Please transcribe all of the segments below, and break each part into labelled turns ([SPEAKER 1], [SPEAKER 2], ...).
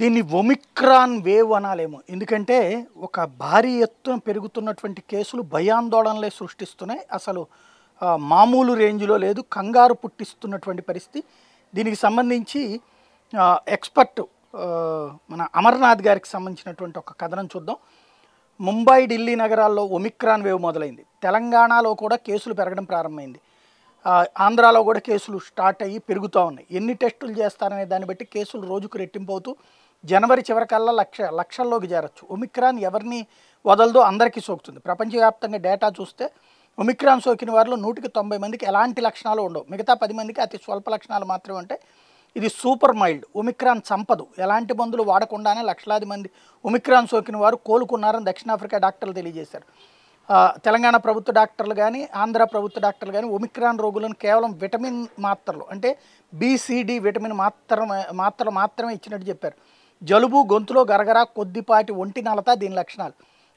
[SPEAKER 1] దీన్ని Omicron wave అనాలేమో ఎందుకంటే ఒక భారీ ఎత్తున పెరుగుతున్నటువంటి కేసులు భయాందోళనలే సృష్టిస్తున్నాయి అసలు మామూలు రేంజ్లో లేదు కంగారు పుట్టిస్తున్నటువంటి పరిస్థితి దీనికి సంబంధించి ఎక్స్పర్ట్ మన అమర్నాథ్ గారికి సంబంధించినటువంటి ఒక కథనం చూద్దాం ముంబై ఢిల్లీ నగరాల్లో ఒమిక్రాన్ వేవ్ మొదలైంది తెలంగాణలో కూడా కేసులు పెరగడం ప్రారంభమైంది ఆంధ్రాలో కూడా కేసులు స్టార్ట్ అయ్యి పెరుగుతూ ఉన్నాయి ఎన్ని టెస్టులు చేస్తారనే దాన్ని బట్టి కేసులు రోజుకు రెట్టింపు అవుతూ జనవరి చివరికల్లా లక్ష లక్షల్లోకి చేరచ్చు ఒమిక్రాన్ ఎవరిని వదలదో అందరికీ సోకుతుంది ప్రపంచవ్యాప్తంగా డేటా చూస్తే ఒమిక్రాన్ సోకిన వారిలో నూటికి తొంభై మందికి ఎలాంటి లక్షణాలు ఉండవు మిగతా పది మందికి అతి స్వల్ప లక్షణాలు మాత్రమే ఉంటాయి ఇది సూపర్ మైల్డ్ ఒమిక్రాన్ సంపదు ఎలాంటి మందులు వాడకుండానే లక్షలాది మంది ఒమిక్రాన్ సోకిన వారు కోలుకున్నారని దక్షిణాఫ్రికా డాక్టర్లు తెలియజేశారు తెలంగాణ ప్రభుత్వ డాక్టర్లు కానీ ఆంధ్ర ప్రభుత్వ డాక్టర్లు కానీ ఒమిక్రాన్ రోగులను కేవలం విటమిన్ మాత్రలు అంటే బీసీడీ విటమిన్ మాత్రమే మాత్రలు మాత్రమే ఇచ్చినట్టు చెప్పారు జలుబు గొంతులో గరగరా కొద్దిపాటి ఒంటి నలత దీని లక్షణాలు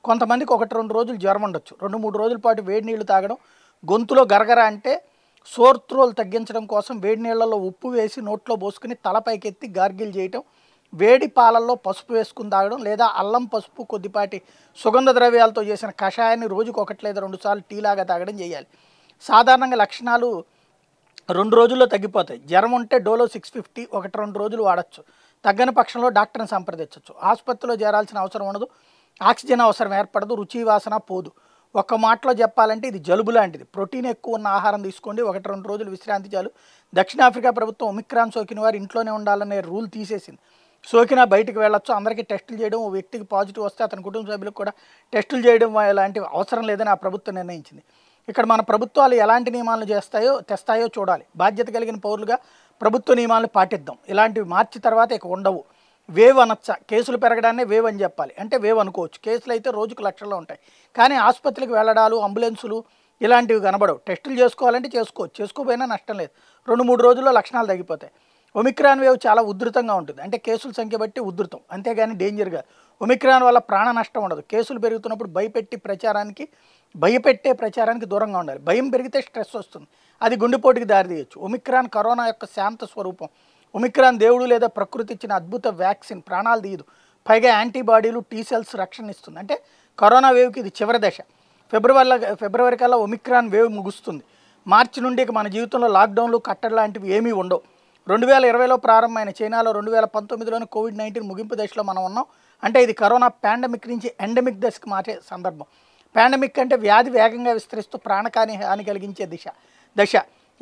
[SPEAKER 1] కొంతమందికి ఒకటి రెండు రోజులు జ్వరం ఉండొచ్చు రెండు మూడు రోజుల పాటు వేడి నీళ్లు తాగడం గొంతులో గరగర అంటే సోర్త్రోలు తగ్గించడం కోసం వేడి నీళ్లలో ఉప్పు వేసి నోట్లో పోసుకుని తలపైకెత్తి గార్గిల్ చేయటం వేడి పాలల్లో పసుపు వేసుకుని తాగడం లేదా అల్లం పసుపు కొద్దిపాటి సుగంధ ద్రవ్యాలతో చేసిన కషాయాన్ని రోజుకు ఒకటి లేదా రెండుసార్లు టీలాగా తాగడం చేయాలి సాధారణంగా లక్షణాలు రెండు రోజుల్లో తగ్గిపోతాయి జ్వరం ఉంటే డోలో సిక్స్ ఫిఫ్టీ ఒకటి రెండు రోజులు వాడచ్చు తగ్గని పక్షంలో డాక్టర్ని సంప్రదించవచ్చు ఆసుపత్రిలో చేరాల్సిన అవసరం ఉండదు ఆక్సిజన్ అవసరం ఏర్పడదు రుచి వాసన పోదు ఒక్క మాటలో చెప్పాలంటే ఇది జలుబు లాంటిది ప్రోటీన్ ఎక్కువ ఉన్న ఆహారం తీసుకోండి ఒకటి రెండు రోజులు విశ్రాంతి చాలు దక్షిణాఫ్రికా ప్రభుత్వం ఒమిక్రాన్ సోకిన వారు ఇంట్లోనే ఉండాలనే రూల్ తీసేసింది సోకినా బయటకు వెళ్ళొచ్చు అందరికీ టెస్టులు చేయడం ఓ వ్యక్తికి పాజిటివ్ వస్తే అతని కుటుంబ సభ్యులకు కూడా టెస్టులు చేయడం లాంటివి అవసరం లేదని ఆ ప్రభుత్వం నిర్ణయించింది ఇక్కడ మన ప్రభుత్వాలు ఎలాంటి నియమాలు చేస్తాయో తెస్తాయో చూడాలి బాధ్యత కలిగిన పౌరులుగా ప్రభుత్వ నియమాలను పాటిద్దాం ఇలాంటివి మార్చి తర్వాత ఇక ఉండవు వేవ్ అనొచ్చ కేసులు పెరగడాన్ని వేవ్ అని చెప్పాలి అంటే వేవ్ అనుకోవచ్చు కేసులు అయితే రోజుకు లక్షల్లో ఉంటాయి కానీ ఆసుపత్రికి వెళ్ళడాలు అంబులెన్సులు ఇలాంటివి కనబడవు టెస్టులు చేసుకోవాలంటే చేసుకోవచ్చు చేసుకోపోయినా నష్టం లేదు రెండు మూడు రోజుల్లో లక్షణాలు తగ్గిపోతాయి ఒమిక్రాన్ వేవ్ చాలా ఉధృతంగా ఉంటుంది అంటే కేసుల సంఖ్య బట్టి ఉధృతం అంతేగాని డేంజర్గా ఒమిక్రాన్ వల్ల ప్రాణ నష్టం ఉండదు కేసులు పెరుగుతున్నప్పుడు భయపెట్టి ప్రచారానికి భయపెట్టే ప్రచారానికి దూరంగా ఉండాలి భయం పెరిగితే స్ట్రెస్ వస్తుంది అది గుండెపోటుకి దారితీయచ్చు ఒమిక్రాన్ కరోనా యొక్క శాంత స్వరూపం ఒమిక్రాన్ దేవుడు లేదా ప్రకృతి ఇచ్చిన అద్భుత వ్యాక్సిన్ ప్రాణాలు తీయదు పైగా యాంటీబాడీలు టీ సెల్స్ రక్షణ ఇస్తుంది అంటే కరోనా వేవ్కి ఇది చివరి దశ ఫిబ్రవరిలో ఫిబ్రవరి కల్లా ఒమిక్రాన్ వేవ్ ముగుస్తుంది మార్చి నుండి ఇక మన జీవితంలో లాక్డౌన్లు కట్టడి లాంటివి ఏమీ ఉండవు రెండు వేల ఇరవైలో ప్రారంభమైన చైనాలో రెండు వేల పంతొమ్మిదిలోని కోవిడ్ నైన్టీన్ ముగింపు దశలో మనం ఉన్నాం అంటే ఇది కరోనా పాండమిక్ నుంచి ఎండమిక్ దశకు మార్చే సందర్భం పాండమిక్ అంటే వ్యాధి వేగంగా విస్తరిస్తూ ప్రాణకాని హాని కలిగించే దిశ దశ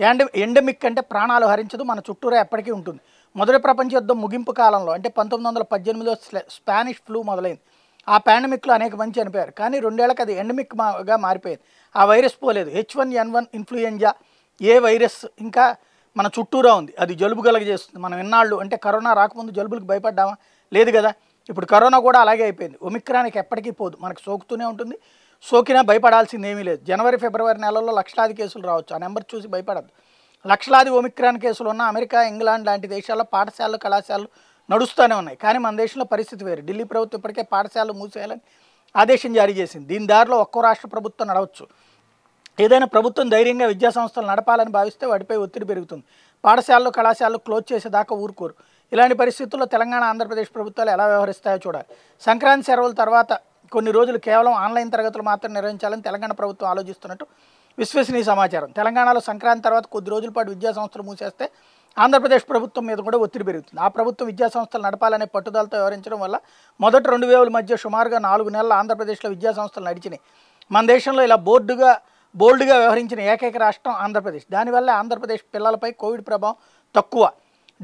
[SPEAKER 1] ఎండ ఎండమిక్ అంటే ప్రాణాలు హరించదు మన చుట్టూరా ఎప్పటికీ ఉంటుంది మొదటి ప్రపంచ యుద్ధం ముగింపు కాలంలో అంటే పంతొమ్మిది వందల పద్దెనిమిదిలో స్పానిష్ ఫ్లూ మొదలైంది ఆ పాండమిక్లో అనేక మంది చనిపోయారు కానీ రెండేళ్లకు అది ఎండమిక్గా మారిపోయింది ఆ వైరస్ పోలేదు H one N one influenza A virus ఇంకా మన చుట్టూరా ఉంది అది జలుబు కలగజేస్తుంది మనం ఎన్నాళ్ళు అంటే కరోనా రాకముందు జలుబులకు భయపడ్డామా లేదు కదా ఇప్పుడు కరోనా కూడా అలాగే అయిపోయింది ఒమిక్రానికి ఎప్పటికీ పోదు మనకు సోకుతూనే ఉంటుంది సోకినా భయపడాల్సింది ఏమీ లేదు జనవరి ఫిబ్రవరి నెలలో లక్షలాది కేసులు రావచ్చు ఆ నెంబర్ చూసి భయపడద్దు లక్షలాది ఒమిక్రాన్ కేసులు ఉన్న అమెరికా ఇంగ్లాండ్ లాంటి దేశాల్లో పాఠశాలలు కళాశాలలు నడుస్తూనే ఉన్నాయి కానీ మన దేశంలో పరిస్థితి వేరు ఢిల్లీ ప్రభుత్వం ఇప్పటికే పాఠశాలలు మూసేయాలని ఆదేశం జారీ చేసింది దీని దారిలో ఒక్కో రాష్ట్ర ప్రభుత్వం నడవచ్చు ఏదైనా ప్రభుత్వం ధైర్యంగా విద్యా సంస్థలు నడపాలని భావిస్తే వాటిపై ఒత్తిడి పెరుగుతుంది పాఠశాలలు కళాశాలలు క్లోజ్ చేసేదాకా ఊరుకోరు ఇలాంటి పరిస్థితుల్లో తెలంగాణ ఆంధ్రప్రదేశ్ ప్రభుత్వాలు ఎలా వ్యవహరిస్తాయో చూడాలి సంక్రాంతి సెలవుల తర్వాత కొన్ని రోజులు కేవలం ఆన్లైన్ తరగతులు మాత్రం నిర్వహించాలని తెలంగాణ ప్రభుత్వం ఆలోచిస్తున్నట్టు విశ్వసనీయ సమాచారం తెలంగాణలో సంక్రాంతి తర్వాత కొద్ది రోజుల పాటు విద్యా సంస్థలు మూసేస్తే ఆంధ్రప్రదేశ్ ప్రభుత్వం మీద కూడా ఒత్తిడి పెరుగుతుంది ఆ ప్రభుత్వం విద్యా సంస్థలు నడపాలనే పట్టుదలతో వ్యవహరించడం వల్ల మొదటి రెండు వేల మధ్య సుమారుగా నాలుగు నెలలు ఆంధ్రప్రదేశ్లో విద్యా సంస్థలు నడిచినాయి మన దేశంలో ఇలా బోర్డుగా బోల్డ్గా వ్యవహరించిన ఏకైక రాష్ట్రం ఆంధ్రప్రదేశ్ దానివల్ల ఆంధ్రప్రదేశ్ పిల్లలపై కోవిడ్ ప్రభావం తక్కువ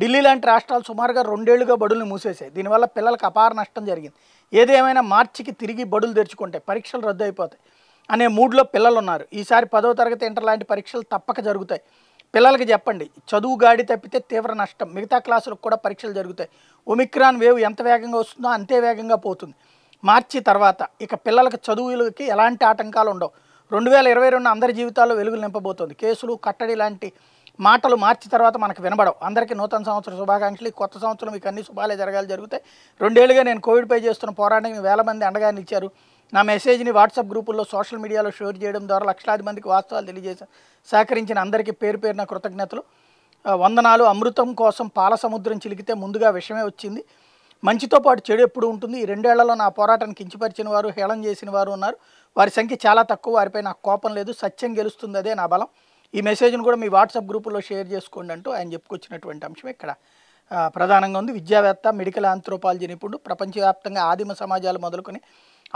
[SPEAKER 1] ఢిల్లీ లాంటి రాష్ట్రాలు సుమారుగా రెండేళ్లుగా బడులు మూసేశాయి దీనివల్ల పిల్లలకు అపార నష్టం జరిగింది ఏదేమైనా మార్చికి తిరిగి బడులు తెరుచుకుంటాయి పరీక్షలు రద్దు అయిపోతాయి అనే మూడ్లో పిల్లలు ఉన్నారు ఈసారి పదవ తరగతి ఇంటర్ లాంటి పరీక్షలు తప్పక జరుగుతాయి పిల్లలకి చెప్పండి చదువు గాడి తప్పితే తీవ్ర నష్టం మిగతా క్లాసులకు కూడా పరీక్షలు జరుగుతాయి ఒమిక్రాన్ వేవ్ ఎంత వేగంగా వస్తుందో అంతే వేగంగా పోతుంది మార్చి తర్వాత ఇక పిల్లలకు చదువులకి ఎలాంటి ఆటంకాలు ఉండవు రెండు వేల ఇరవై రెండు అందరి జీవితాల్లో వెలుగులు నింపబోతోంది కేసులు కట్టడి లాంటి మాటలు మార్చి తర్వాత మనకు వినబడవు అందరికీ నూతన సంవత్సర శుభాకాంక్షలు కొత్త సంవత్సరం మీకు అన్ని శుభాలే జరగాలి జరుగుతాయి రెండేళ్లుగా నేను కోవిడ్పై చేస్తున్న పోరాటానికి వేల మంది అండగా నిలిచారు నా మెసేజ్ని వాట్సాప్ గ్రూపుల్లో సోషల్ మీడియాలో షేర్ చేయడం ద్వారా లక్షలాది మందికి వాస్తవాలు తెలియజేశారు సహకరించిన అందరికీ పేరు పేరున కృతజ్ఞతలు వందనాలు అమృతం కోసం పాల సముద్రం చిలికితే ముందుగా విషమే వచ్చింది మంచితో పాటు చెడు ఎప్పుడు ఉంటుంది ఈ రెండేళ్లలో నా పోరాటాన్ని కించిపరిచిన వారు హేళం చేసిన వారు ఉన్నారు వారి సంఖ్య చాలా తక్కువ వారిపై నాకు కోపం లేదు సత్యం గెలుస్తుంది అదే నా బలం ఈ మెసేజ్ను కూడా మీ వాట్సాప్ గ్రూపులో షేర్ చేసుకోండి అంటూ ఆయన చెప్పుకొచ్చినటువంటి అంశం ఇక్కడ ప్రధానంగా ఉంది విద్యావేత్త మెడికల్ ఆంథ్రోపాలజీ నిపుణుడు ప్రపంచవ్యాప్తంగా ఆదిమ సమాజాలు మొదలుకొని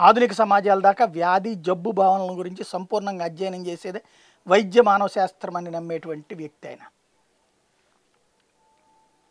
[SPEAKER 1] ఆధునిక సమాజాల దాకా వ్యాధి జబ్బు భావనల గురించి సంపూర్ణంగా అధ్యయనం చేసేదే వైద్య మానవ శాస్త్రం అని నమ్మేటువంటి వ్యక్తి అయినా